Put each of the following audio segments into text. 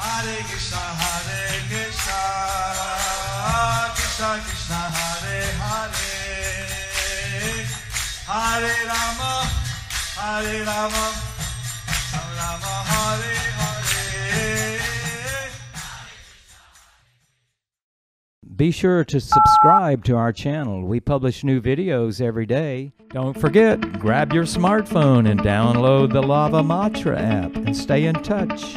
Hare Krishna, Hare Krishna, Krishna Krishna, Hare Hare, Hare Rama, Hare Rama, Rama Rama, Hare Hare. Be sure to subscribe to our channel. We publish new videos every day. Don't forget, grab your smartphone and download the Lava Matra app and stay in touch.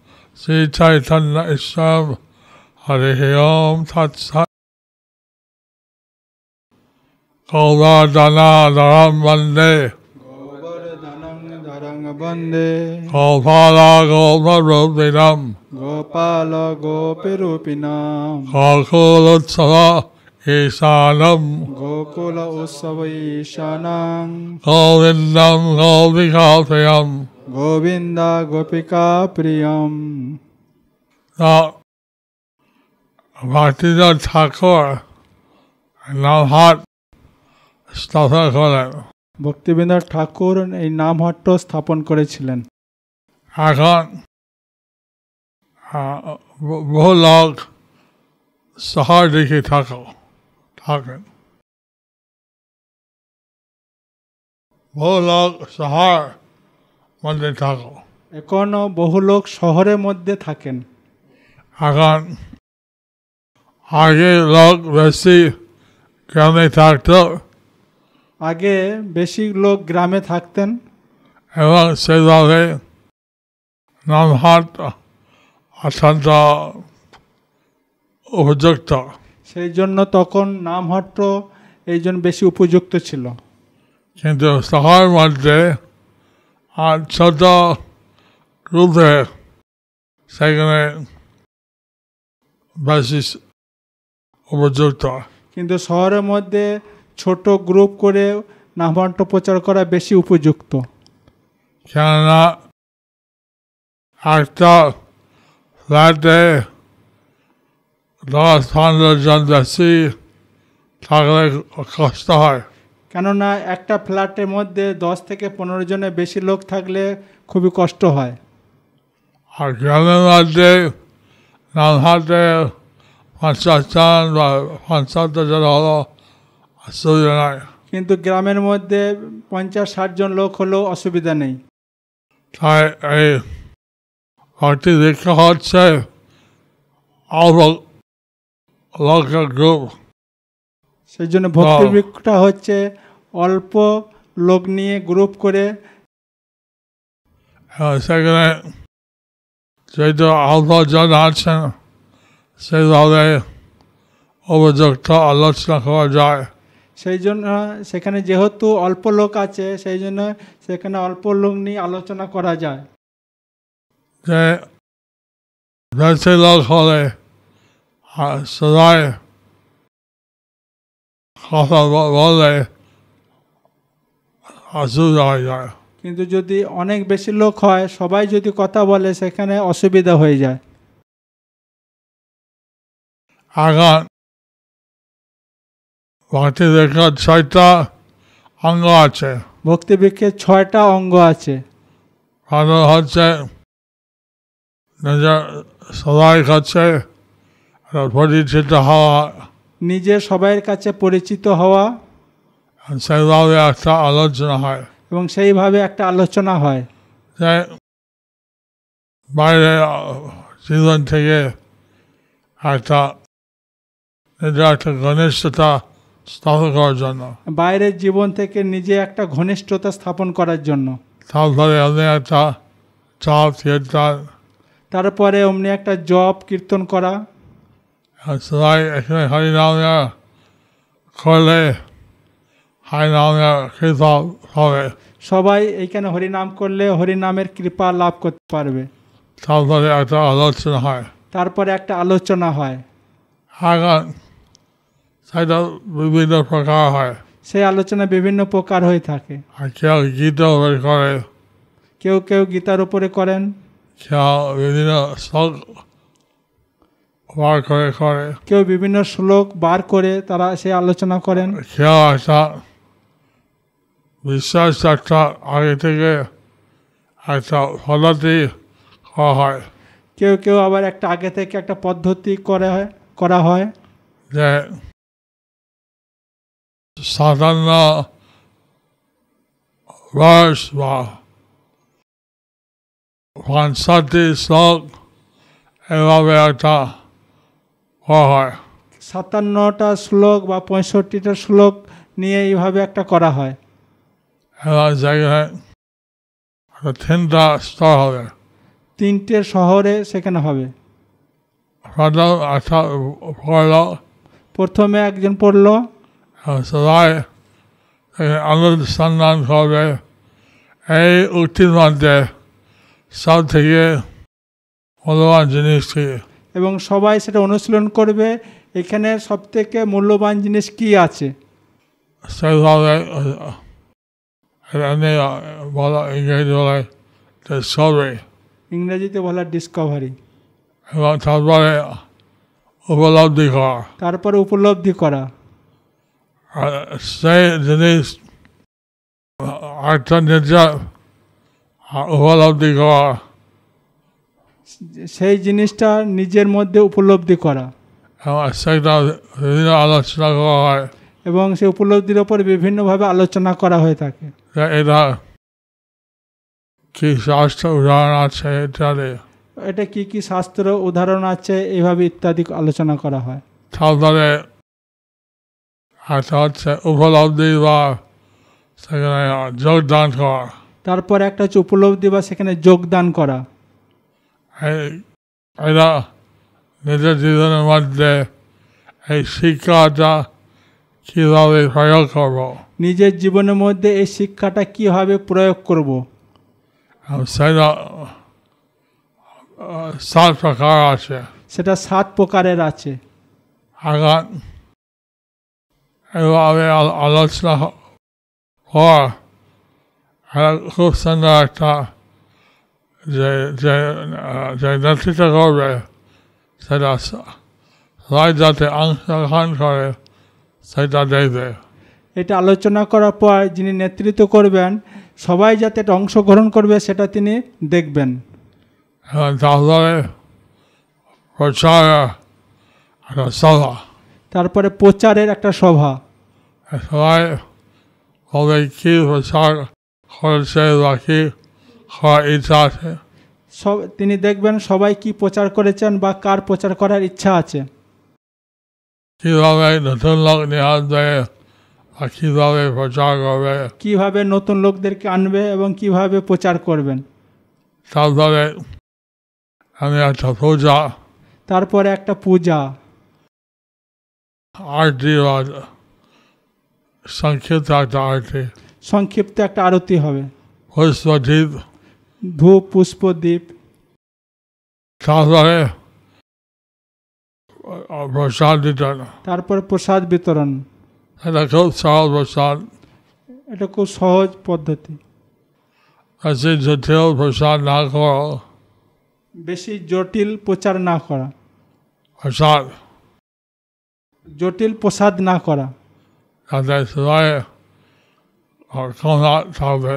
Shri चैतन्य ईश्वर हरि ओम तत्सत गौरधनाधरम वंदे वंदे गोपाल गोपरूपिणम गोपाल गोपिरूपिणम गोकुलोत्सव ईशानम गोकुल उत्सव ईशानां गोविन्दं গোবিন্দ গোপিকা প্রিয়ম ভক্তিধর ঠাকুর নামহাট স্থাপন করেন ভক্তিবৃন্দ ঠাকুর এই নামহাট্য স্থাপন করেছিলেন এখন বহু লোক শহর দেখে থাকো हक বহু লোক শহর মধ্যে থাকো এখনও বহু লোক শহরের মধ্যে থাকেন এখন আগে লোক বেশি গ্রামে থাকতো আগে বেশি লোক গ্রামে থাকতেন এবং সেভাবে নামহাট অত্যন্ত উপযুক্ত সেই জন্য তখন এই জন্য বেশি উপযুক্ত ছিল কিন্তু শহর মধ্যে আর ছোট রুদ্রে সেখানে বেশি উপযুক্ত কিন্তু শহরের মধ্যে ছোট গ্রুপ করে নামহট্ট প্রচার করা বেশি উপযুক্ত কেননা একটা ফ্ল্যাটে বেশি থাকলে কষ্ট হয় কেননা একটা ফ্ল্যাটের মধ্যে দশ থেকে পনেরো জনের বেশি লোক থাকলে খুবই কষ্ট হয় আর গ্রামের মধ্যে নামহাতে বা পঞ্চাশ জন হলো অসুবিধা নাই কিন্তু গ্রামের মধ্যে পঞ্চাশ ষাট জন লোক হলেও অসুবিধা নেই তাই এই ঘরটি দেখা হচ্ছে local group. সেই জন্য ভক্তি বৃক্ষটা হচ্ছে অল্প লোক নিয়ে গ্রুপ করে uh, সেখানে যেহেতু অল্প জন আছেন সেইভাবে উপযুক্ত আলোচনা করা যায় সেই জন্য সেখানে যেহেতু অল্প লোক আছে সেই জন্য সেখানে অল্প লোক নিয়ে আলোচনা করা যায় যে বেশি লোক হলে আর সদায় কথা বলে অসুবিধা হয়ে যায় কিন্তু যদি অনেক বেশি লোক হয় সবাই যদি কথা বলে সেখানে অসুবিধা হয়ে যায় আঘাত ভক্তি বিখ্যাত ছয়টা অঙ্গ আছে ভক্তি বিখ্যাত ছয়টা অঙ্গ আছে ভালো হচ্ছে নিজের সদাই খাচ্ছে পরিচিত হ্যাঁ, হওয়া নিজে সবাইয়ের কাছে পরিচিত হওয়া সেইভাবে একটা আলোচনা হয় এবং সেইভাবে একটা আলোচনা হয় যে বাইরে জীবন থেকে একটা নিজের একটা ঘনিষ্ঠতা স্থাপন করার জন্য বাইরের জীবন থেকে নিজে একটা ঘনিষ্ঠতা স্থাপন করার জন্য তারপরে আমি একটা জব কীর্তন তারপরে অমনি একটা জপ কীর্তন করা så jeg, jeg করলে কৃপা হবে সবাই হরিনাম করলে হরিনামের কৃপা লাভ করতে পারবে তারপরে একটা আলোচনা হয় তারপরে একটা আলোচনা হয় বিভিন্ন প্রকার হয় সেই আলোচনা বিভিন্ন প্রকার হয়ে থাকে কেউ করে কেউ কেউ গীতার উপরে করেন বিভিন্ন বার করে করে কেউ বিভিন্ন শ্লোক বার করে তারা সে আলোচনা করেন বিশ্বাস একটা আগে থেকে একটা পদ্ধতি করা হয় কেউ কেউ আবার একটা আগে থেকে একটা পদ্ধতি করে করা হয় যে সাধারণ বয়স বা পঞ্চাশটি শ্লোক এভাবে একটা হয় সাতান্নটা শ্লোক বা পঁয়ষট্টিটা শ্লোক নিয়ে এইভাবে একটা করা হয় স্তর হবে তিনটে শহরে সেখানে হবে প্রথমে একজন পড়ল সবাই আনন্দ সন্ধান হবে এই উক্তির মধ্যে সব থেকে মূল্যবান জিনিস এবং সবাই সেটা অনুশীলন করবে এখানে সব থেকে মূল্যবান জিনিস কি আছে ইংরেজিতে বলা ডিসকভারি এবং তারপরে উপলব্ধি করা তারপরে উপলব্ধি করা সেই জিনিস একটা উপলব্ধি করা সেই জিনিসটা নিজের মধ্যে উপলব্ধি করা আলোচনা করা হয় এবং সেই উপলব্ধির ওপর বিভিন্নভাবে আলোচনা করা হয়ে থাকে এটা কি উদাহরণ আছে এটা কি কি শাস্ত্র উদাহরণ আছে এইভাবে ইত্যাদি আলোচনা করা হয় আচ্ছা, হচ্ছে উপলব্ধি বা সেখানে যোগদান করা তারপর একটা হচ্ছে উপলব্ধি বা সেখানে যোগদান করা এরা নিজের জীবনের মধ্যে এই শিক্ষাটা কীভাবে প্রয়োগ করব নিজের জীবনের মধ্যে এই শিক্ষাটা কীভাবে প্রয়োগ করব সেটা সাত প্রকার আছে সেটা সাত প্রকারের আছে আগান এভাবে আলোচনা হওয়া খুব সুন্দর একটা জয়দত্তিতভাবে সেটা সবাই যাতে অংশগ্রহণ করে সেটা দেখবে এটা আলোচনা করার পর যিনি নেতৃত্ব করবেন সবাই যাতে এটা অংশগ্রহণ করবে সেটা তিনি দেখবেন হ্যাঁ, তারপরে প্রচার সভা তারপরে প্রচারের একটা সভা সবাই হবে কী প্রচার করেছে বা কী হওয়ার ইচ্ছা আছে সব তিনি দেখবেন সবাই কি প্রচার করেছেন বা কার প্রচার করার ইচ্ছা আছে কীভাবে নতুন লোক নিয়ে আসবে আর কীভাবে প্রচার করবে কীভাবে নতুন লোকদেরকে আনবে এবং কিভাবে প্রচার করবেন তারপরে আমি একটা পূজা তারপরে একটা পূজা আরতি সংক্ষিপ্ত একটা আরতি সংক্ষিপ্ত একটা আরতি হবে পুষ্পদীপ भू पुष्प दीप खाज रहे और प्रसाद देना তারপরে প্রসাদ বিতরন এটা খুব সহজ পদ্ধতি আছে জটিল প্রসাদ না করা বেশি জটিল প্রচার না করা সহজ জটিল প্রসাদ না করা কাজ হয় আর সোনা ছাবে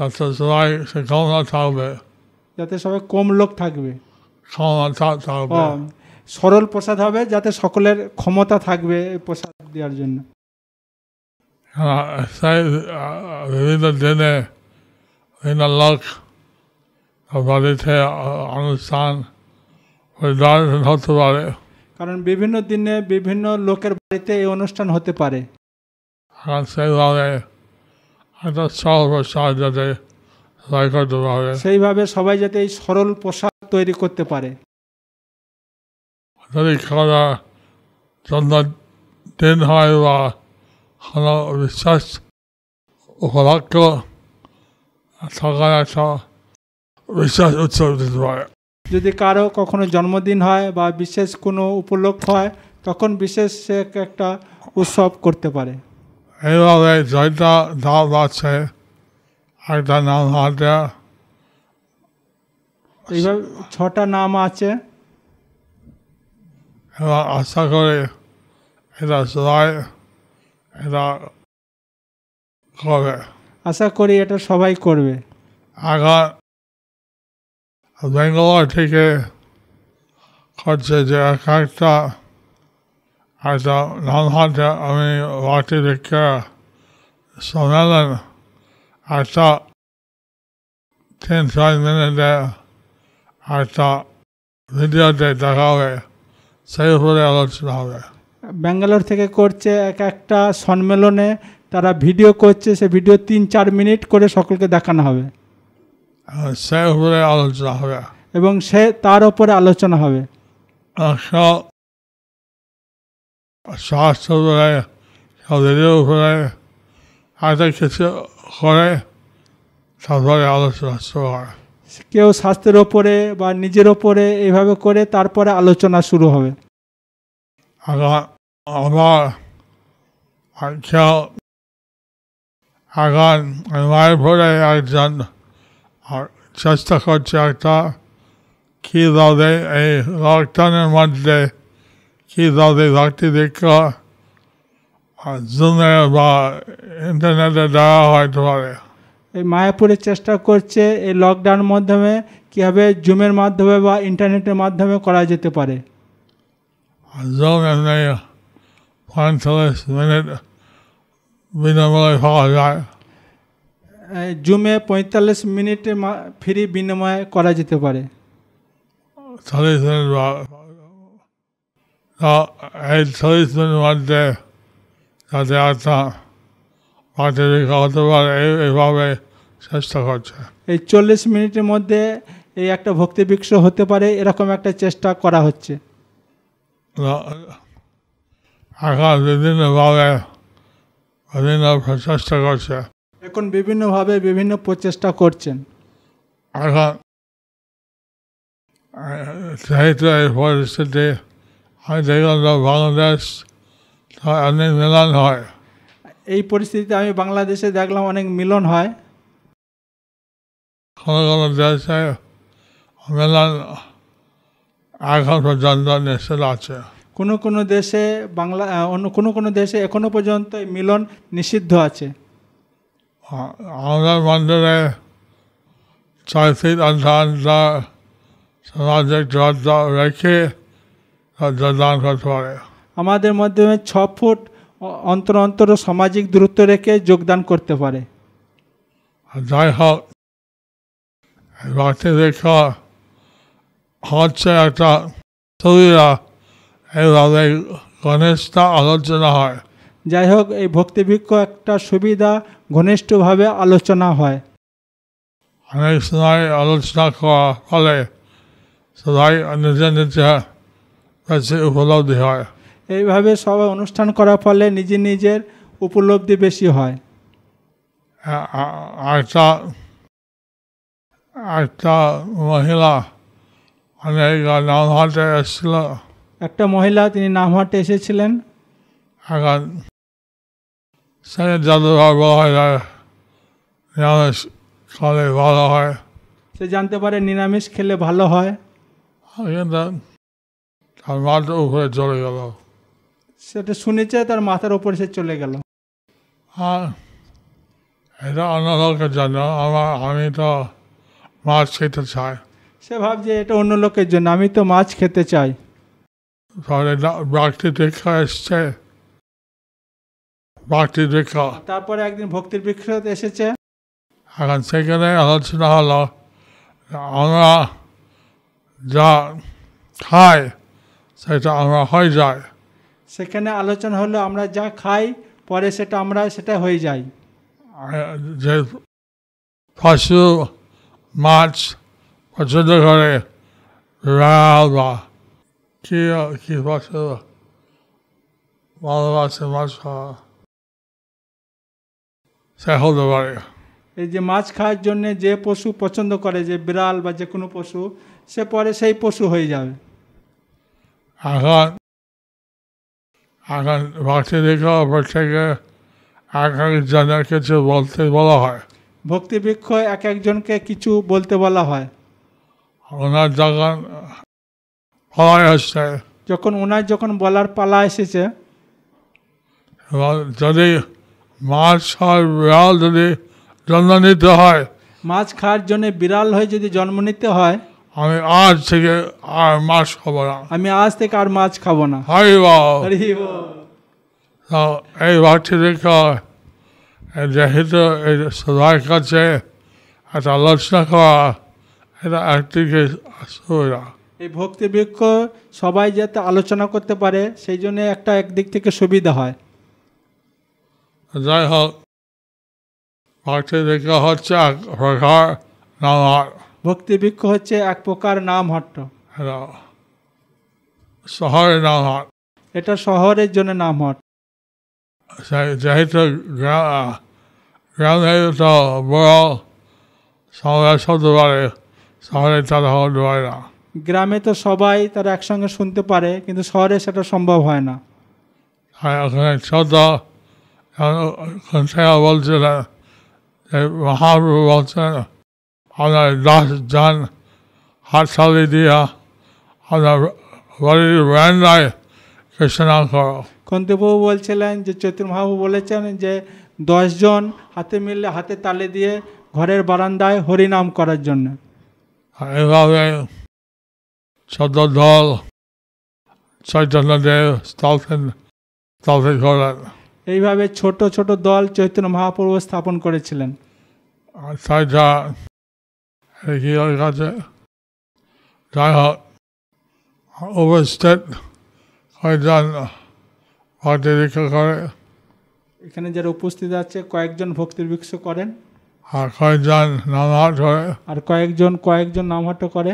যাতে সবাই সেখানে যাতে সবাই কম লোক থাকবে হ্যাঁ, সরল প্রসাদ হবে যাতে সকলের ক্ষমতা থাকবে এই প্রসাদ দেওয়ার জন্য হ্যাঁ, বিভিন্ন দিনে বিভিন্ন লোক বাড়িতে অনুষ্ঠান হতে পারে কারণ বিভিন্ন দিনে বিভিন্ন লোকের বাড়িতে এই অনুষ্ঠান হতে পারে হ্যাঁ, সেইভাবে সেইভাবে সবাই যাতে এই সরল পোশাক তৈরি করতে পারে যদি খেলা সন্ধ্যা দিন হয় বা কোনো বিশ্বাস উপলক্ষ সকালে বিশ্বাস উৎসব দিতে পারে যদি কারো কখনো জন্মদিন হয় বা বিশেষ কোনো উপলক্ষ হয় তখন বিশেষ একটা উৎসব করতে পারে এইভাবে জয়টা দাওয়াত আছে একটা নাম আছে ছটা নাম আছে এবার আশা করে এটা সবাই এটা করবে আশা করি এটা সবাই করবে আগার বেঙ্গল থেকে করছে যে এক একটা Hij zou, dan had hij wat de keer sneller. Hij zou 10, 5 minuten, hij zou ভিডিওতে দেখা হবে সেই উপরে আলোচনা হবে ব্যাঙ্গালোর থেকে করছে এক একটা সম্মেলনে তারা ভিডিও করছে সে ভিডিও তিন চার মিনিট করে সকলকে দেখানো হবে সেই উপরে আলোচনা হবে এবং সে তার উপরে আলোচনা হবে একশো আচ্ছা। স্বাস্থ্য ধরে শরীরের উপরে একটা কিছু করে তারপরে আলোচনা শুরু হয় কেউ স্বাস্থ্যের ওপরে বা নিজের ওপরে এইভাবে করে তারপরে আলোচনা শুরু হবে আবার কেউ আমার ভরে একজন চেষ্টা করছে একটা কী দেয় এই লকডাউনের মধ্যে কিভাবে ভক্তি দীক্ষা জুমে বা ইন্টারনেটে দেওয়া হয়তে পারে এই মায়াপুরে চেষ্টা করছে এই লকডাউন মাধ্যমে কীভাবে জুমের মাধ্যমে বা ইন্টারনেটের মাধ্যমে করা যেতে পারে জুম এমনি পঁয়তাল্লিশ মিনিট পাওয়া যায় জুমে পঁয়তাল্লিশ মিনিটে ফ্রি বিনিময়ে করা যেতে পারে চল্লিশ মিনিট So এই এই চল্লিশ মিনিটের মধ্যে এই একটা ভক্তি বিক্ষ হতে পারে এরকম একটা চেষ্টা করা হচ্ছে এখন বিভিন্নভাবে বিভিন্ন প্রচেষ্টা করছে এখন বিভিন্নভাবে বিভিন্ন প্রচেষ্টা করছেন এখন সেই পরিস্থিতি বাংলাদেশ অনেক মিলন হয় এই পরিস্থিতিতে আমি বাংলাদেশে দেখলাম অনেক মিলন হয় কোনো কোনো দেশে মিলন এখন পর্যন্ত নিষেধ আছে কোনো কোনো দেশে বাংলা অন্য কোনো কোনো দেশে এখনো পর্যন্ত মিলন নিষিদ্ধ আছে আমাদের মন্দিরে ছয় ফিট অন্তর সামাজিক দূরত্ব রেখে দান করতে পারে আমাদের মাধ্যমে ছ ফুট অন্তর অন্তর সামাজিক দূরত্ব রেখে যোগদান করতে পারে যাই হোক রক্তে হচ্ছে একটা সুবিধা এইভাবে ঘনিষ্ঠ আলোচনা হয় যাই হোক এই ভক্তিভিক্ষ একটা সুবিধা ঘনিষ্ঠভাবে আলোচনা হয় অনেক সময় আলোচনা করা ফলে সবাই নিজে নিজে উপলব্ধি হয় এইভাবে সবাই অনুষ্ঠান করার ফলে নিজে নিজের উপলব্ধি বেশি হয় একটা আচ্ছা, একটা আচ্ছা, মহিলা নামহাটে এসেছিল একটা মহিলা তিনি নামহাটে এসেছিলেন এখন সে জাদুঘর বলা হয় নিরামিষ খেলে ভালো হয় সে জানতে পারে নিরামিষ খেলে ভালো হয় কিন্তু আর মালটা উপরে চলে গেল সেটা শুনেছে তার মাথার উপরে সে চলে গেল আর এটা অন্য লোকের জন্য আমার আমি তো মাছ খেতে চাই সে ভাবছে এটা অন্য লোকের জন্য আমি তো মাছ খেতে চাই তাহলে ভক্তি দীক্ষা এসছে ভক্তি দীক্ষা তারপরে একদিন ভক্তির বৃক্ষ এসেছে এখন সেখানে আলোচনা হলো আমরা যা খায় সেটা আমরা হয়ে যায় সেখানে আলোচনা হলো আমরা যা খাই পরে সেটা আমরা সেটা হয়ে যাই যে পশু মাছ পছন্দ করে বা কি কি পশু ভালোবাসে মাছ সে হতে পারে এই যে মাছ খাওয়ার জন্য যে পশু পছন্দ করে যে বিড়াল বা যে কোনো পশু সে পরে সেই পশু হয়ে যাবে এখন এখন ভক্তিভিক্ষ প্রত্যেকে এক একজনে কিছু বলতে বলা হয় ভক্তিবৃক্ষ এক একজনকে কিছু বলতে বলা হয় ওনার যখন ফলাই হচ্ছে যখন ওনার যখন বলার পালা এসেছে যদি মাছ আর বিড়াল যদি জন্ম নিতে হয় মাছ খাওয়ার জন্য বিড়াল হয়ে যদি জন্ম নিতে হয় আমি আজ থেকে আর মাছ খাবো না আমি আজ থেকে আর মাছ খাবো না হরি হরি এই বাড়তি দেখে যেহেতু এই সবাই কাছে একটা আলোচনা করা এটা একদিকে সুবিধা এই ভক্তি বৃক্ষ সবাই যাতে আলোচনা করতে পারে সেই জন্য একটা একদিক থেকে সুবিধা হয় যাই হোক ভক্তি দীক্ষা হচ্ছে এক প্রকার নামার ভক্তিবৃক্ষ হচ্ছে এক প্রকার নাম হট্ট হ্যাঁ। শহরে হট এটা শহরের জন্য হট যেহেতু গ্রামে তো বড় শহরে শুনতে পারে শহরে তারা না গ্রামে তো সবাই তারা একসঙ্গে শুনতে পারে কিন্তু শহরে সেটা সম্ভব হয় না হ্যাঁ, ওখানে ছোট বলছিলেন মহাপ্রভু বলছিলেন আপনার দাস যান সালি দিয়ে আপনার বাড়ির রায় কৃষ্ণনাম করো কন্তবাবু বলছিলেন যে চৈতন্যবাবু বলেছেন যে দশজন হাতে মিললে হাতে তালে দিয়ে ঘরের বারান্দায় হরিনাম করার জন্য এভাবে সদ্য দল চৈতন্যদেব স্থাপন স্থাপন করেন এইভাবে ছোট ছোট দল চৈতন্য মহাপ্রভু স্থাপন করেছিলেন সেটা এগিয়ে গেছে যাই হোক কয়েকজন ভক্তি করে এখানে যারা উপস্থিত আছে কয়েকজন ভক্তির ভিক্ষা করেন আর কয়েকজন নামহাট করে আর কয়েকজন কয়েকজন নামহাট করে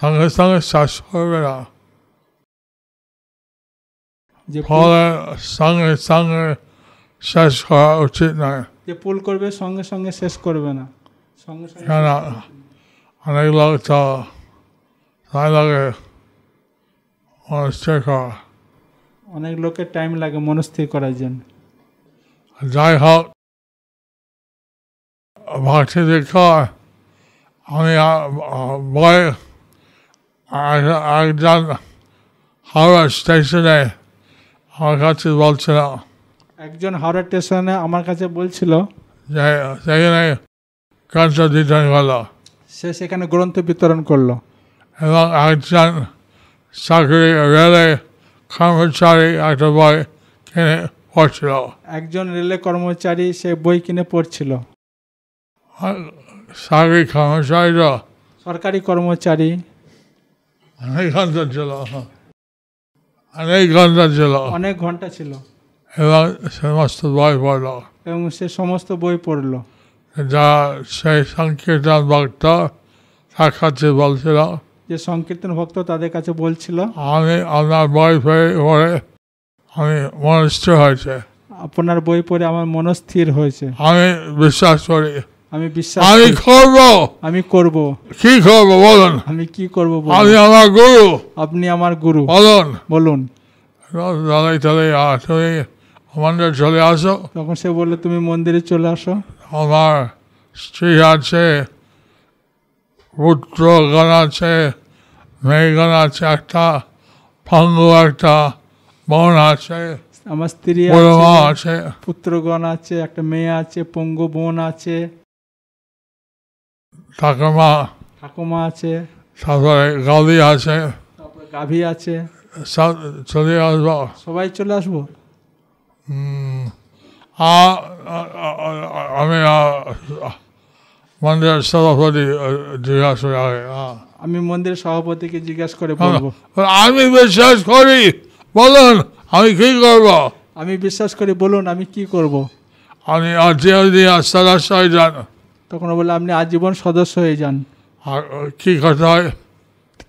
সঙ্গে সঙ্গে শেষ করবে না সঙ্গে সঙ্গে শেষ হওয়া উচিত নয় যে পুল করবে সঙ্গে সঙ্গে শেষ করবে না সঙ্গে সঙ্গে অনেক লোক তো তাই লাগে মনস্থির করা অনেক লোকের টাইম লাগে মনস্থির করার জন্য যাই হোক ভক্তি দীক্ষা আমি বই একজন হাওড়া স্টেশনে আমার কাছে বলছিলাম একজন হাওড়া স্টেশনে আমার কাছে বলছিল সে সেখানে গ্রন্থ বিতরণ করলো এবং একজন চাকরি রেলে কর্মচারী একটা বই কিনে পড়ছিল একজন রেলে কর্মচারী সে বই কিনে পড়ছিল চাকরি কর্মচারী সরকারি কর্মচারী অনেক ঘন্টা ছিল অনেক ঘন্টা ছিল অনেক ঘন্টা ছিল এবং সমস্ত বই পড়ল এবং সে সমস্ত বই পড়ল যা সেই সংকীর্তন ভক্ত তার কাছে বলছিল যে সংকীর্তন ভক্ত তাদের কাছে বলছিল আমি আপনার বই পড়ে আমি মনস্থির হয়েছে আপনার বই পড়ে আমার মনস্থির হয়েছে আমি বিশ্বাস করি আমি বিশ্বাস আমি করব আমি করব কি করব বলুন আমি কি করব আমি আমার গুরু আপনি আমার গুরু বলুন বলুন দাদাই দাদাই আসলে মন্দিরে চলে আসো তখন সে বললো তুমি মন্দিরে চলে আসো আমার স্ত্রী আছে পুত্রগণ আছে মেয়েগণ আছে একটা ফাঙ্গু একটা বোন আছে আমার স্ত্রী আছে পুত্রগণ আছে একটা মেয়ে আছে পঙ্গু বোন আছে ঠাকুমা ঠাকুমা আছে তারপরে গাভী আছে গাভী আছে চলে আসবো সবাই চলে আসবো Mm, ah, ah, ah, I, আমি মন্দিরের সভাপতি জিজ্ঞাসা করে আমি মন্দিরের সভাপতিকে জিজ্ঞাসা করে বলবো আমি বিশ্বাস করি বলুন আমি কি করব আমি বিশ্বাস করি বলুন আমি কি করব আমি সদস্য হয়ে যান তখন বলে আপনি আজীবন সদস্য হয়ে যান আর কি করতে হয়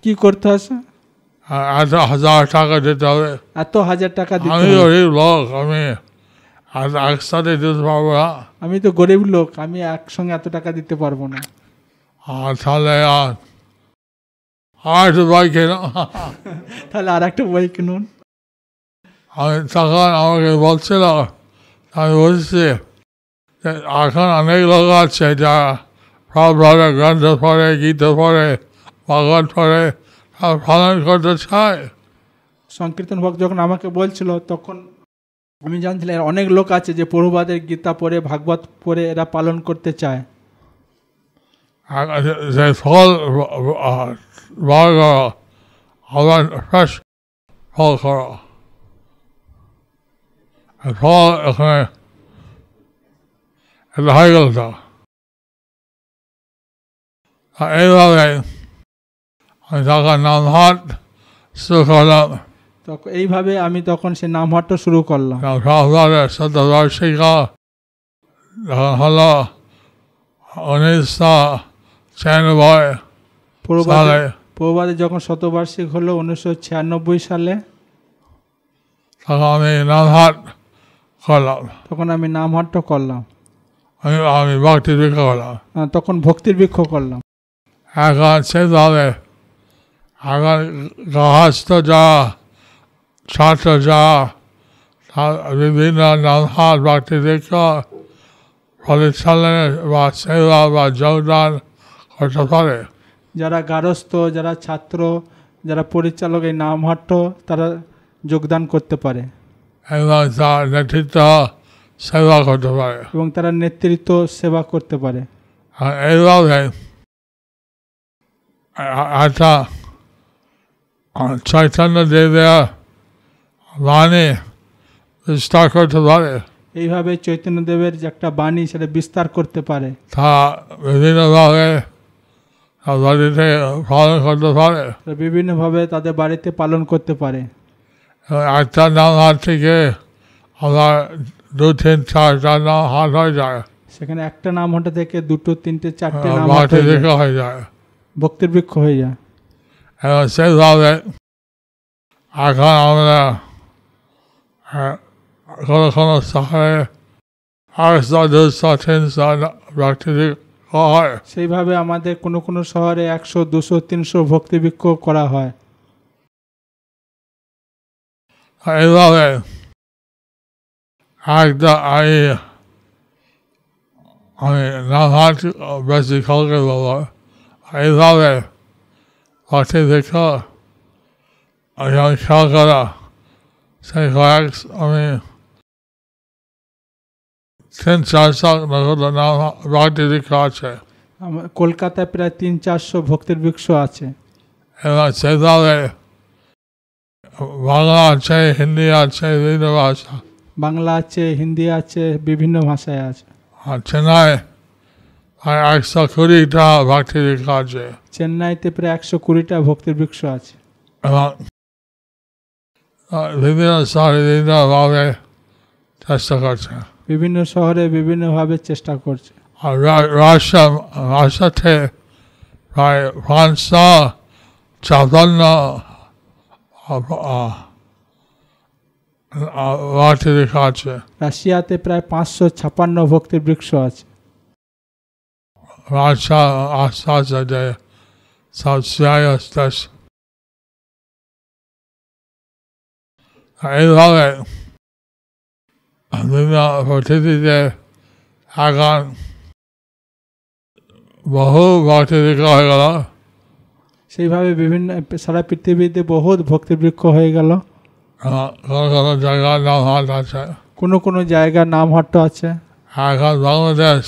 কি করতে হয় এত হাজার টাকা দিতে হবে এত হাজার টাকা দিতে আমি গরিব লোক আমি আর একসাথে দিতে পারবো না আমি তো গরিব লোক আমি একসঙ্গে এত টাকা দিতে পারবো না আর তাহলে আর আর একটা বই কিনুন তাহলে আর একটা বই কিনুন আমি তখন আমাকে বলছিল আমি বলছি এখন অনেক লোক আছে যারা সব ধরনের গ্রন্থ পড়ে গীতা পড়ে ভগত পড়ে পালন করতে চায় সংকীর্তন ভক্ত যখন আমাকে বলছিল তখন আমি জানছিলাম এর অনেক লোক আছে যে প্রভুবাদের গীতা পড়ে ভাগবত পড়ে এরা পালন করতে চায় এইভাবে তখন নাম হট শুরু করলাম তখন এইভাবে আমি তখন সে নাম হট্ট শুরু করলাম সংসারে সত্যদর্শিকা যখন হলো উনিশশো ছিয়ানব্বই সালে প্রবাদে যখন শতবার্ষিক হলো উনিশশো ছিয়ানব্বই সালে তখন আমি নামহাট করলাম তখন আমি নামহাট্ট করলাম আমি আমি ভক্তির বৃক্ষ করলাম তখন ভক্তির বৃক্ষ করলাম এখন সেভাবে अगर गृहस्थ जा छात्र जा विभिन्न नामहार ব্যক্তিদেরকে প্রতিষ্ঠানের বা সেবা বা যোগদান করতে পারে যারা গারস্থ যারা ছাত্র যারা পরিচালক এই নামহাট্য তারা যোগদান করতে পারে এবং তার নেতৃত্ব সেবা করতে পারে এবং তারা নেতৃত্ব সেবা করতে পারে এইভাবে আচ্ছা চৈতন্য দেব বাণী বিস্তার করতে পারে এইভাবে চৈতন্য দেবের যে একটা বাণী সেটা বিস্তার করতে পারে তা বিভিন্নভাবে বাড়িতে পালন করতে পারে বিভিন্নভাবে তাদের বাড়িতে পালন করতে পারে একটা নাম থেকে আবার দু তিন চারটা নাম হাত হয়ে যায় সেখানে একটা নাম হঠাৎ থেকে দুটো তিনটে চারটে হ্যাঁ, নাম হয়ে যায় ভক্তির বৃক্ষ হয়ে যায় And সেইভাবে এখন আমরা কোনো কোনো শহরে আড়াইশো দুশো তিনশো ভক্তিবৃক্ষ হয় সেইভাবে আমাদের কোনো কোনো শহরে একশো দুশো তিনশো ভক্তিবৃক্ষ করা হয় এইভাবে এইভাবে Arquitector och jag klagade. Psykoax och min তিন চারশো ভক্তের নাম ভক্তি বৃক্ষ আছে কলকাতায় প্রায় তিন চারশো ভক্তের বৃক্ষ আছে এবং সেভাবে বাংলা আছে হিন্দি আছে বিভিন্ন ভাষা বাংলা আছে হিন্দি আছে বিভিন্ন ভাষায় আছে আর চেন্নাই আর একশো কুড়িটা ভক্তি বৃক্ষ আছে চেন্নাইতে প্রায় একশো কুড়িটা ভক্তির বৃক্ষ আছে এবং বিভিন্ন শহরে বিভিন্নভাবে চেষ্টা করছে বিভিন্ন শহরে বিভিন্নভাবে চেষ্টা করছে আর রাশিয়া রাশিয়াতে প্রায় পাঁচশো ছাপান্ন ভক্তি বৃক্ষ আছে রাশিয়াতে প্রায় পাঁচশো ছাপান্ন ভক্তির বৃক্ষ আছে Raja Asasadaya Satsayastas. এইভাবে বিভিন্ন পরিস্থিতিতে এখন বহু ভক্তিবৃক্ষ হয়ে গেল সেইভাবে বিভিন্ন সারা পৃথিবীতে বহুত ভক্তিবৃক্ষ হয়ে গেল কোনো কোনো জায়গার নাম হাট আছে কোনো কোনো জায়গার নাম হাট্ট আছে এখন বাংলাদেশ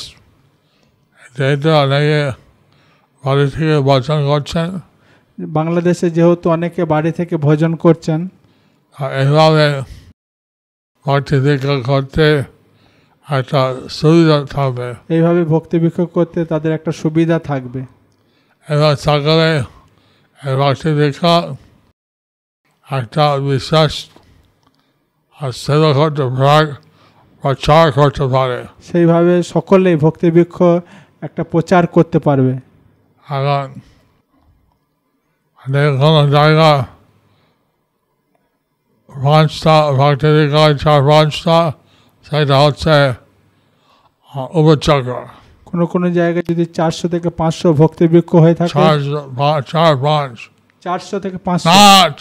যেহেতু অনেকে বাড়ি থেকে বচন করছেন বাংলাদেশে যেহেতু অনেকে বাড়ি থেকে ভোজন করছেন এভাবে ভক্তি দীক্ষা করতে একটা সুবিধা থাকবে এইভাবে ভক্তি ভিক্ষা করতে তাদের একটা সুবিধা থাকবে এবার সকালে ভক্তি দীক্ষা একটা বিশ্বাস আর সেবা করতে প্রচার করতে পারে সেইভাবে সকলেই ভক্তি ভিক্ষ একটা প্রচার করতে পারবে আবার কোনো জায়গা পাঁচটা ফ্যাক্টরি কালচার পাঁচটা সেটা হচ্ছে উপচক্র কোনো কোনো জায়গায় যদি চারশো থেকে পাঁচশো ভক্তি বৃক্ষ হয়ে থাকে চার পাঁচ চারশো থেকে পাঁচশো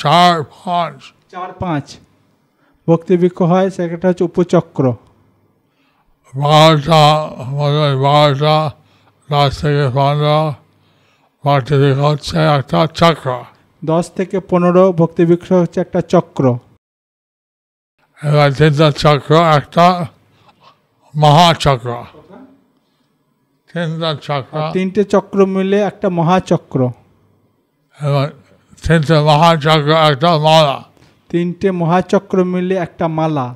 চার পাঁচ চার পাঁচ ভক্তি বৃক্ষ হয় সেটা হচ্ছে উপচক্র বারোটা বারোটা দশ থেকে পনেরো ভক্তিবিক হচ্ছে একটা চক্র দশ থেকে পনেরো ভক্তি বিক্ষ হচ্ছে একটা চক্র এবার তিনটা চক্র একটা মহাচক্র তিনটা চক্র তিনটে চক্র মিলে একটা মহাচক্র এবার তিনটে মহাচক্র একটা মালা তিনটে মহাচক্র মিলে একটা মালা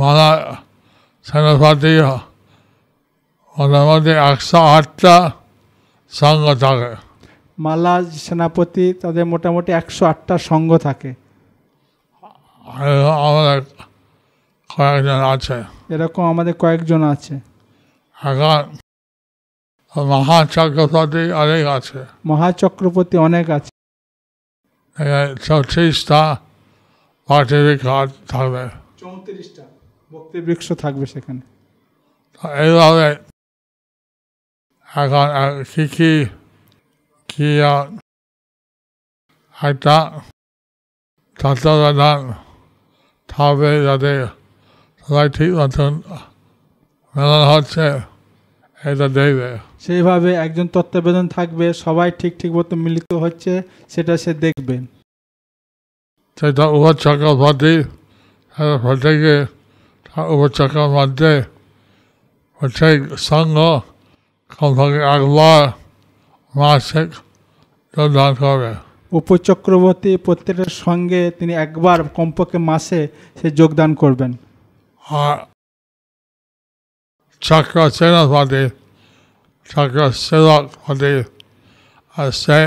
মালা সেনাপতি ওদের মধ্যে একশো আটটা সঙ্গ থাকে মালা সেনাপতি তাদের মোটামুটি একশো আটটা সংঘ থাকে আমাদের কয়েকজন আছে এরকম আমাদের কয়েকজন আছে এখন মহাচক্রপতি অনেক আছে মহাচক্রপতি অনেক আছে চৌত্রিশটা পার্টির ঘাট থাকবে চৌত্রিশটা ভক্তি বৃক্ষ থাকবে সেখানে এইভাবে I got a Kiki key out like that. That's other than Tavi that they like ঠিক মতন হচ্ছে এটা দেখবে সেইভাবে একজন তত্ত্বাবধান থাকবে সবাই ঠিক ঠিক মতো মিলিত হচ্ছে সেটা সে দেখবেন সেটা উভয় চক্রবর্তী প্রত্যেকে উভয় চক্রবর্তী প্রত্যেক সঙ্গ সম্পর্কে একবার মাসিক যোগদান করবে উপচক্রবর্তী প্রত্যেকের সঙ্গে তিনি একবার কমপক্ষে মাসে সে যোগদান করবেন আর চক্র সেনাপতি চক্র সেনাপতি সে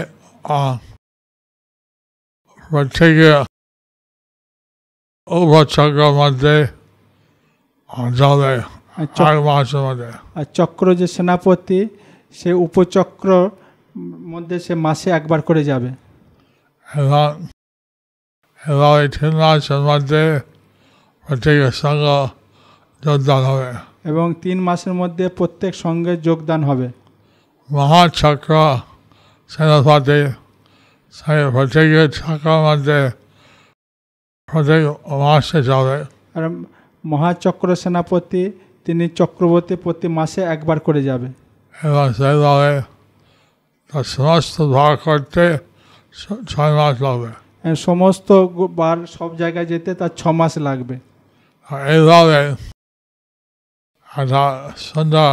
মধ্যে যাবে আর আর চক্র যে সেনাপতি সে উপচক্র মধ্যে সে মাসে একবার করে যাবে যোগদান হবে এবং তিন মাসের মধ্যে প্রত্যেক সঙ্গে যোগদান হবে মহাচক্র সেনাপতি প্রত্যেকের চক্রের মধ্যে প্রত্যেক মাসে যাবে আর মহাচক্র সেনাপতি তিনি চক্রবর্তী প্রতি মাসে একবার করে যাবে এবং সেইভাবে তার সমস্ত ধরা করতে ছয় মাস লাগবে সমস্ত বার সব জায়গায় যেতে তার ছ মাস লাগবে এইভাবে একটা সুন্দর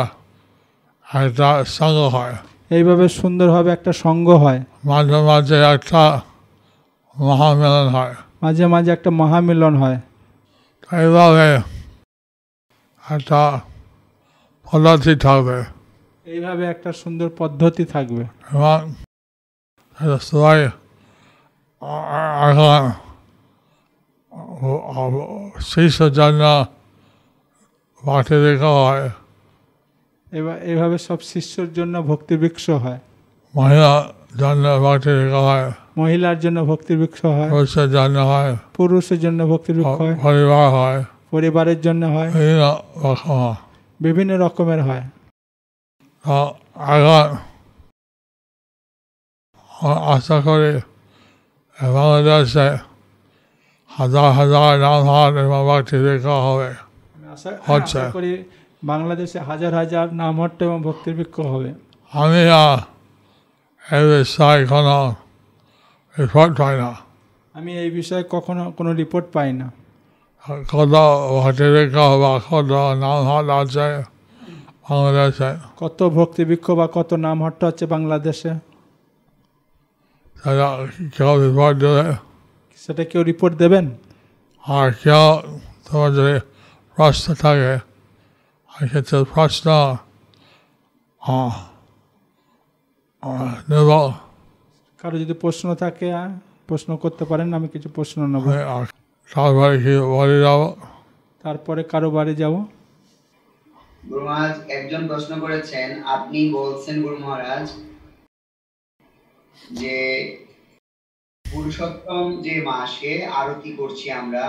একটা সঙ্গ হয় এইভাবে সুন্দরভাবে একটা সঙ্গ হয় মাঝে মাঝে একটা মহামিলন হয় মাঝে মাঝে একটা মহামিলন হয় এইভাবে একটা পদ্ধতি থাকবে এইভাবে একটা সুন্দর পদ্ধতি থাকবে এবং সবাই শিষ্য জন্য ভক্তি বৃক্ষ হয় এবার এভাবে সব শিষ্যর জন্য ভক্তি বৃক্ষ হয় মহিলা জন্য ভক্তি বৃক্ষ হয় মহিলার জন্য ভক্তি বৃক্ষ হয় পুরুষের জন্য হয় পুরুষের জন্য ভক্তি বৃক্ষ হয় পরিবার হয় পরিবারের জন্য হয় বিভিন্ন রকমের হয় আশা করে হাজার হাজার নামহার বাবা টিভিকা হবে হ্যাঁ, বাংলাদেশে হাজার হাজার নামহট্ট এবং ভক্তিবৃক্ষ হবে আমি এই বিষয়ে কোনো রিপোর্ট পাই না আমি এই বিষয়ে কখনো কোনো রিপোর্ট পাই না কত ভক্তিবৃক্ষ বা কত নাম হট বাংলাদেশে কত বা কত নাম হট্ট আছে বাংলাদেশে সেটা কেউ রিপোর্ট দেবেন আর কেউ তোমার প্রশ্ন থাকে সেটা প্রশ্ন নেব কারো যদি প্রশ্ন থাকে প্রশ্ন করতে পারেন আমি কিছু প্রশ্ন নেব বাড়ি যাব তারপরে কারো বাড়ি যাব গুরু মহারাজ একজন প্রশ্ন করেছেন আপনি বলছেন গুরু মহারাজ যে পুরুষোত্তম যে মাসে আরতি করছি আমরা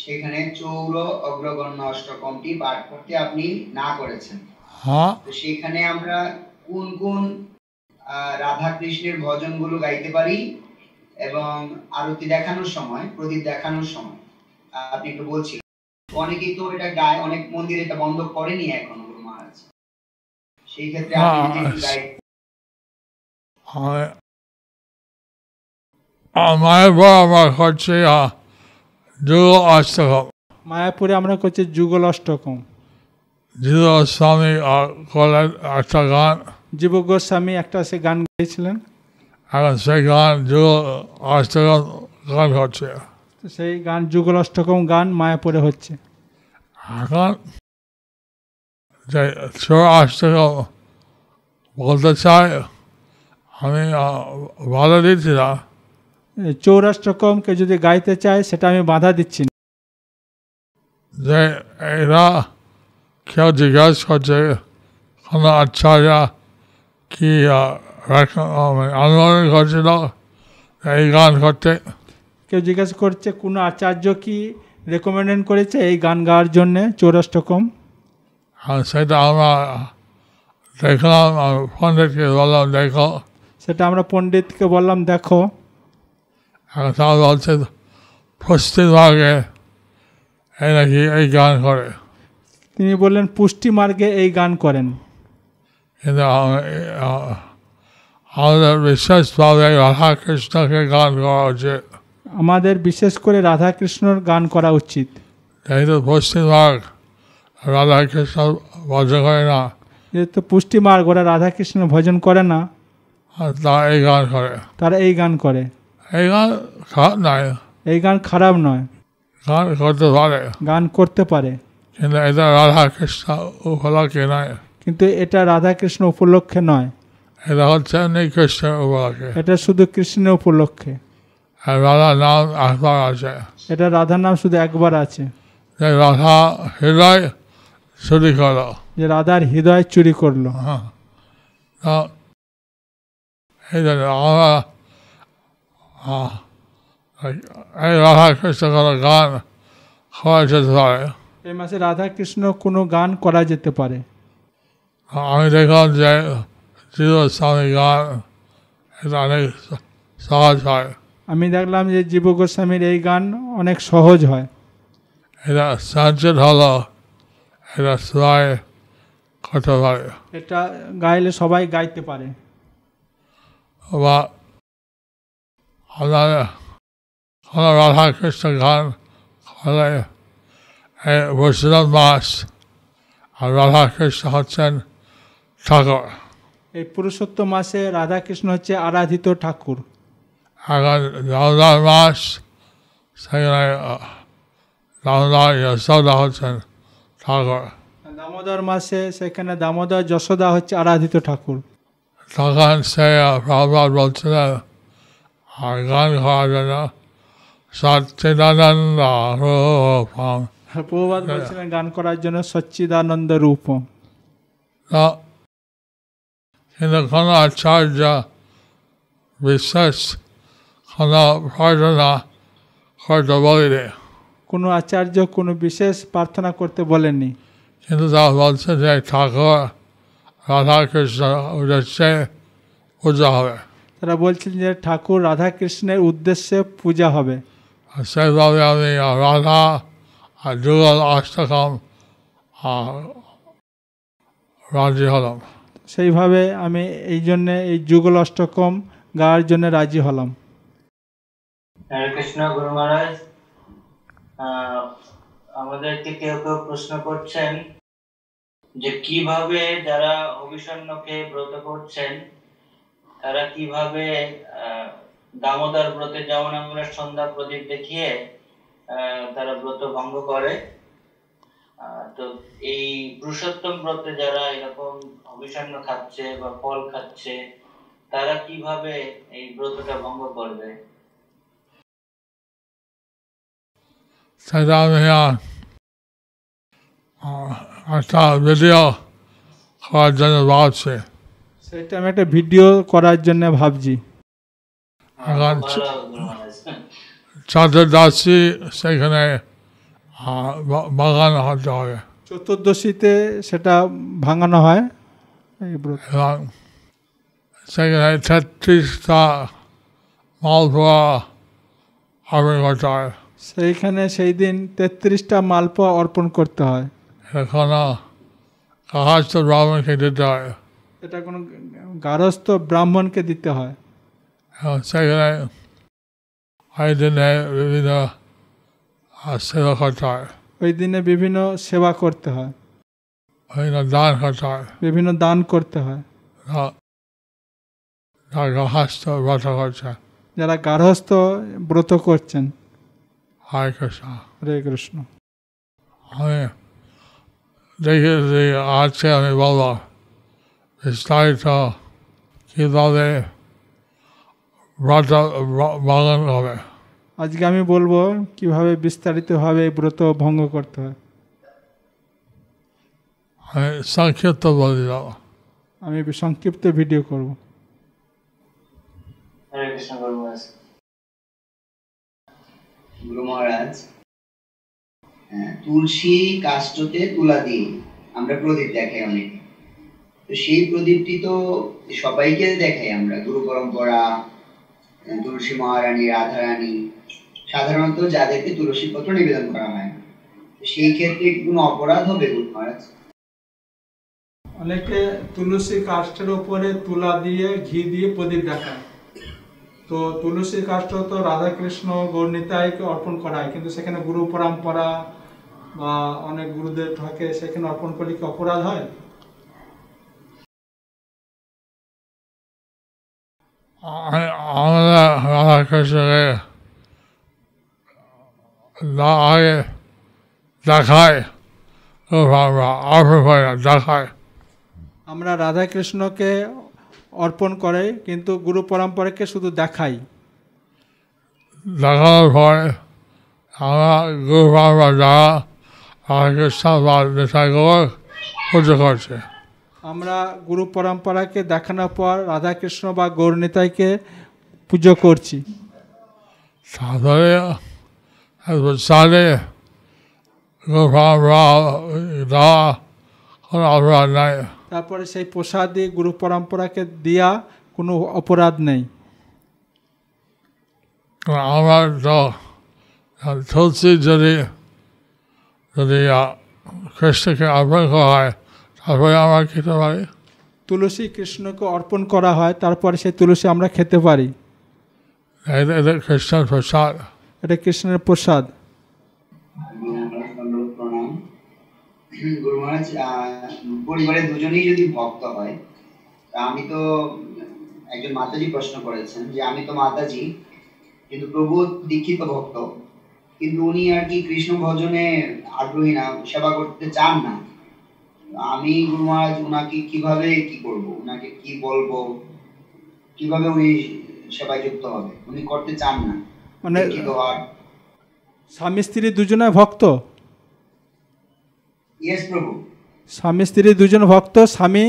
সেখানে চৌর অগ্রগণ্য অষ্টকমটি পাঠ করতে আপনি না করেছেন হ্যাঁ। তো সেখানে আমরা কোন কোন রাধা কৃষ্ণের গুলো গাইতে পারি এবং আরতি দেখানোর সময় প্রদীপ দেখানোর সময় আপনি একটু বলছিলেন অনেকেই তো এটা গায়ে অনেক মন্দির এটা বন্ধ করেনি এখন গুরু মহারাজ সেই ক্ষেত্রে হ্যাঁ, মায়াপুর অষ্টকম মায়াপুরে আমরা করছি যুগল অষ্টকম জীব গোস্বামী একটা গান জীব গোস্বামী একটা সে গান গেয়েছিলেন এখন সেই গান যুগ অষ্টকম গান হচ্ছে সেই গান যুগল অষ্টকম গান মায়াপুরে হচ্ছে এখন যে অষ্টকম বলতে চাই আমি বাধা দিচ্ছি না চৌরাষ্ট্রকমকে যদি গাইতে চায় সেটা আমি বাধা দিচ্ছি না যে এরা কেউ জিজ্ঞাসা করছে কোনো আচ্ছা কি করছিল এই গান করতে কেউ জিজ্ঞাসা করছে কোনো আচার্য কি রেকমেন্ডেড করেছে এই গান গাওয়ার জন্যে চৌরাষ্টকম সেটা আমরা দেখলাম পণ্ডিতকে বললাম দেখো সেটা আমরা পণ্ডিতকে বললাম দেখো তারা বলছে মার্গে এই নাকি এই গান করে তিনি বললেন পুষ্টিমার্গে এই গান করেন কিন্তু আমাদের বিশেষভাবে কৃষ্ণকে গান করা উচিত আমাদের বিশেষ করে রাধাকৃষ্ণর গান করা উচিত যেহেতু পশ্চিমবঙ্গ কৃষ্ণ ভজন করে না যেহেতু পুষ্টিমার্গ ওরা রাধাকৃষ্ণ ভজন করে না তারা এই গান করে তারা এই গান করে এই গান খারাপ নয় এই গান খারাপ নয় গান করতে পারে গান করতে পারে কিন্তু এটা কৃষ্ণ উপলক্ষে নয় কিন্তু এটা রাধাকৃষ্ণ উপলক্ষে নয় এটা শুধু কৃষ্ণ উপলক্ষে আর রাধা নাম একবার আছে এটা রাধার নাম শুধু একবার আছে রাধা হৃদয় চুরি করলো যে রাধার হৃদয় চুরি করলো হ্যাঁ আমরা এই রাধা কৃষ্ণ কোনো গান করা যেতে পারে এই মাসে রাধা কৃষ্ণ কোনো গান করা যেতে পারে আমি দেখলাম যে স্বামী গান অনেক সহজ হয় আমি দেখলাম যে জীব গোস্বামীর এই গান অনেক সহজ হয় এটা সার্জন হলো এটা সবাই করতে পারে এটা গাইলে সবাই গাইতে পারে বা আপনার কোনো রাধা কৃষ্ণ গান হলে বৈষ্ণব মাস আর রাধা কৃষ্ণ হচ্ছেন ঠাকুর এই পুরুষোত্তম মাসে রাধাকৃষ্ণ হচ্ছে আরাধিত ঠাকুর মাস দামোদর মাসে সেখানে দামোদর যশোদা হচ্ছে আরাধিত ঠাকুর তখন সে প্রভাব বলছিলেন আর গান করার জন্য সচ্চিদানন্দ রূপ বলছিলেন গান করার জন্য সচ্চিদানন্দ রূপম কিন্তু the আচার্য বিশ্বাস বিশেষ কোনো প্রার্থনা করতে বলিনি কোনো আচার্য কোনো বিশেষ প্রার্থনা করতে বলেননি কিন্তু তা বলছে যে ঠাকুর রাধাকৃষ্ণ উদ্দেশ্যে পূজা হবে তারা বলছেন যে ঠাকুর রাধাকৃষ্ণের উদ্দেশ্যে পূজা হবে সেইভাবে আমি রাধা আর যুগল অষ্টকম আর রাজি হলাম সেইভাবে আমি এই জন্যে এই যুগল অষ্টকম গাওয়ার জন্য রাজি হলাম হরে কৃষ্ণ গুরু মহারাজ আমাদেরকে কেউ কেউ প্রশ্ন করছেন যে কিভাবে যারা অভিষণ্ণকে ব্রত করছেন তারা কিভাবে দামোদর ব্রতে যেমন আমরা সন্ধ্যা প্রদীপ দেখিয়ে তারা ব্রত ভঙ্গ করে তো এই পুরুষোত্তম ব্রতে যারা এরকম বিষণ্ণ খাচ্ছে বা ফল খাচ্ছে তারা কিভাবে এই ব্রতটা ভঙ্গ করবে আচ্ছা, জন্য সেটা আমি একটা ভিডিও করার ভাবছি চতুর্দশীতে সেটা ভাঙানো হয় এই মালপোয়া অর্পণ করতে সেইখানে সেই দিন তেত্রিশটা মালপোয়া অর্পণ করতে হয় এখনো গাহস্থ ব্রাহ্মণকে দিতে হয় এটা কোনো গারস্থ ব্রাহ্মণকে দিতে হয় সেখানে ওই দিনে বিভিন্ন সেবা করতে হয় ওই দিনে বিভিন্ন সেবা করতে হয় দান করতে হয় বিভিন্ন দান করতে হয় গার্হস্থ ব্রত করছেন যারা গার্হস্থ ব্রত করছেন হরে কৃষ্ণ হরে কৃষ্ণ আমি দেখি আজকে আমি বলবো বিস্তারিত কীভাবে ব্রত পালন হবে আজকে আমি বলবো কিভাবে বিস্তারিতভাবে ব্রত ভঙ্গ করতে হয় সংক্ষিপ্ত বলে দাও আমি সংক্ষিপ্ত ভিডিও করব হরে কৃষ্ণ গুরু মহারাজ হ্যাঁ, তুলসী কাষ্ঠতে তুলা আমরা প্রদীপ দেখাই তো সেই প্রদীপটি তো সবাইকে দেখাই আমরা গুরু পরম্পরা হ্যাঁ, তুলসী মহারানী রাধারানী সাধারণত যাদেরকে তুলসী পত্র নিবেদন করা হয় সেই ক্ষেত্রে কোনো অপরাধ হবে গুরু মহারাজ অনেকে তুলসী কাষ্ঠের উপরে তুলা দিয়ে ঘি দিয়ে প্রদীপ দেখায় তো তুলসী কাষ্ঠ তো রাধাকৃষ্ণ গৌরনীতায়কে অর্পণ করা হয় কিন্তু সেখানে গুরু পরম্পরা বা অনেক গুরুদের থাকে সেখানে অর্পণ করলে কি অপরাধ হয় দেখায় দেখায় আমরা রাধাকৃষ্ণকে অর্পণ করে কিন্তু গুরু পরম্পরাকে শুধু দেখাই দেখার পরে আমরা গুরু পরম্পরা রাধাকৃষ্ণ বা পুজো করছে আমরা গুরু পরম্পরাকে দেখানোর পর রাধাকৃষ্ণ বা গৌর নেতাইকে পুজো করছি সাধারে গুরু পরম্পরা কোনো অপরাধ নাই তারপরে সেই প্রসাদই গুরু পরম্পরাকে দেওয়া কোনো অপরাধ নেই আমার তুলসী যদি যদি কৃষ্ণকে অর্পণ করা হয় তারপরে আমরা খেতে পারি তুলসী কৃষ্ণকে অর্পণ করা হয় তারপরে সেই তুলসী আমরা খেতে পারি এটা কৃষ্ণের প্রসাদ এটা কৃষ্ণের প্রসাদ গুরু মহারাজ পরিবারের দুজনেই যদি ভক্ত হয় তা আমি তো একজন মাতাজি প্রশ্ন করেছেন যে আমি তো মাতাজি কিন্তু প্রভু দীক্ষিত ভক্ত কিন্তু উনি আর কি কৃষ্ণ ভজনে আগ্রহী না সেবা করতে চান না আমি গুরু মহারাজ উনাকে কিভাবে কি করব উনাকে কি বলবো কিভাবে উনি সেবায় যুক্ত হবে উনি করতে চান না মানে স্বামী স্ত্রী দুজনে ভক্ত স্বামী স্ত্রী দুজন ভক্ত স্বামী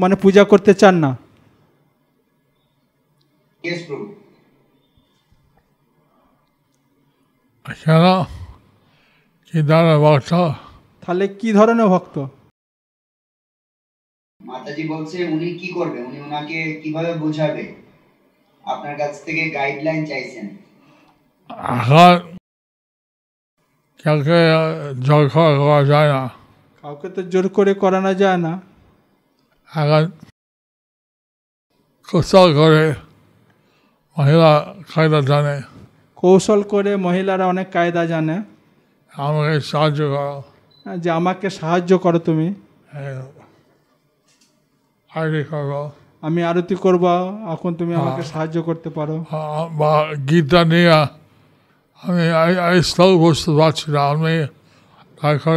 মানে পূজা করতে চান না আচ্ছা, তাহলে কি ধরনের ভক্ত মাতাজি বলছে উনি কি করবে উনি ওনাকে কিভাবে বোঝাবে আপনার কাছ থেকে গাইডলাইন চাইছেন কাউকে জোর করে করা যায় না কাউকে তো জোর করে করানো যায় না এখন কৌশল করে মহিলা কায়দা জানে কৌশল করে মহিলারা অনেক কায়দা জানে আমাকে সাহায্য করো হ্যাঁ, যে আমাকে সাহায্য করো তুমি হ্যাঁ, আমি আরতি করবো এখন তুমি আমাকে হ্যাঁ। সাহায্য করতে পারো বা গীতা নিয়ে আমি I, I still বুঝতে পারছি না আমি তারপরে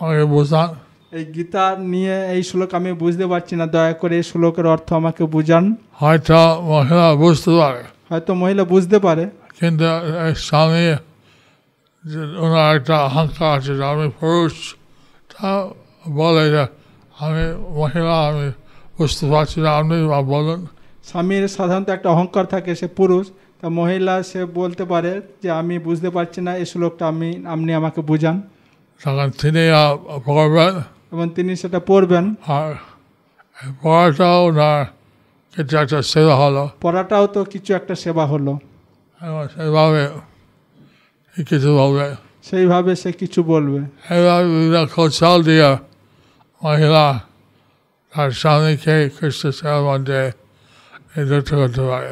আমাকে বোঝান এই গীতা নিয়ে এই শ্লোক আমি বুঝতে পারছি না দয়া করে এই শ্লোকের অর্থ আমাকে বুঝান হয়তো মহিলা বুঝতে পারে হয়তো মহিলা বুঝতে পারে কিন্তু স্বামী ওনার একটা আহংকার আছে যে আমি পুরুষ তা বলে যে আমি মহিলা আমি বুঝতে পারছি না আপনি বলেন স্বামীর সাধারণত একটা অহংকার থাকে সে পুরুষ তা মহিলা সে বলতে পারে যে আমি বুঝতে পারছি না এই শ্লোকটা আমি আপনি আমাকে বুঝান তখন তিনি পড়বেন এবং তিনি সেটা পড়বেন আর পড়াটাও না কিছু একটা সেবা হলো পড়াটাও তো কিছু একটা সেবা হলো হ্যাঁ, সেভাবে কিছু সেইভাবে সে কিছু বলবে কৌশল দিয়ে মহিলা তার স্বামীকে কৃষ্ণ সেবা মধ্যে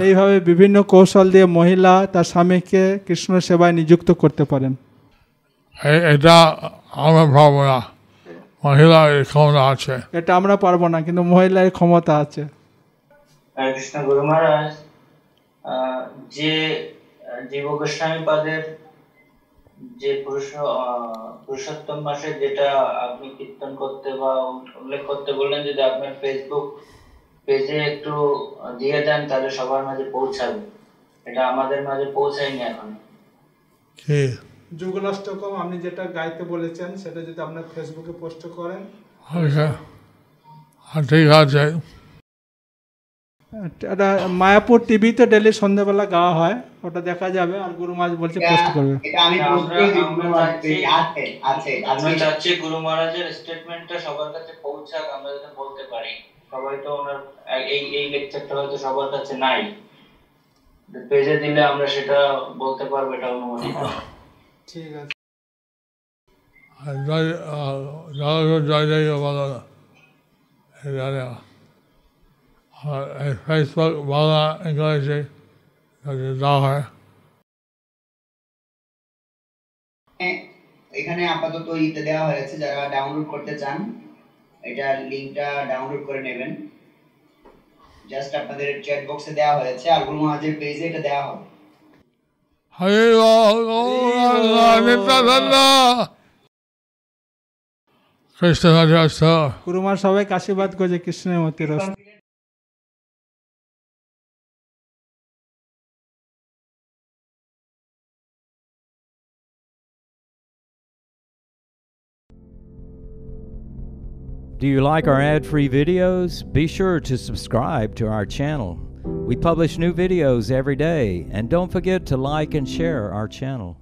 এইভাবে বিভিন্ন কৌশল দিয়ে মহিলা তার স্বামীকে কৃষ্ণ সেবায় নিযুক্ত করতে পারেন এটা আমরা পারবো না মহিলা ক্ষমতা আছে এটা আমরা পারবো না কিন্তু মহিলার ক্ষমতা আছে কৃষ্ণ গুরু মহারাজ যে জীব গোস্বামী পাদের যে পুরুষ পুরুষোত্তম মাসে যেটা আপনি কীর্তন করতে বা উল্লেখ করতে বললেন যদি আপনার ফেসবুক পেজে একটু দিয়ে দেন তাহলে সবার মাঝে পৌঁছাবে এটা আমাদের মাঝে পৌঁছায়নি এখন আপনি যেটা গাইতে বলেছেন সেটা যদি আপনার ফেসবুকে পোস্ট করেন আচ্ছা। আচ্ছা, ঠিক আছে আচ্ছা, এটা মায়াপুর টিভিতে ডেলি সন্ধ্যাবেলা গাওয়া হয় ওটা দেখা যাবে আর গুরু মহারাজ বলছে পোস্ট করবে চাচ্ছি গুরু মহারাজের স্টেটমেন্টটা সবার কাছে পৌঁছাক আমরা যাতে বলতে পারি সবাই তো ওনার এই এই লেকচারটা হয়তো সবার কাছে নাই পেজে দিলে আমরা সেটা বলতে পারবো এটা অনুমোদিত ঠিক আছে জয় জয় জয় এখানে আপাতত ইতে দেওয়া হয়েছে যারা ডাউনলোড করতে চান এটা লিংকটা ডাউনলোড করে নেবেন জাস্ট আপনাদের চ্যাট বক্সে দেওয়া হয়েছে আলবুল মহাজের পেজে এটা দেওয়া হবে কুরুমার সবাই আশীর্বাদ করছে কৃষ্ণের মতি Do you like our ad free videos? Be sure to subscribe to our channel. We publish new videos every day, and don't forget to like and share our channel.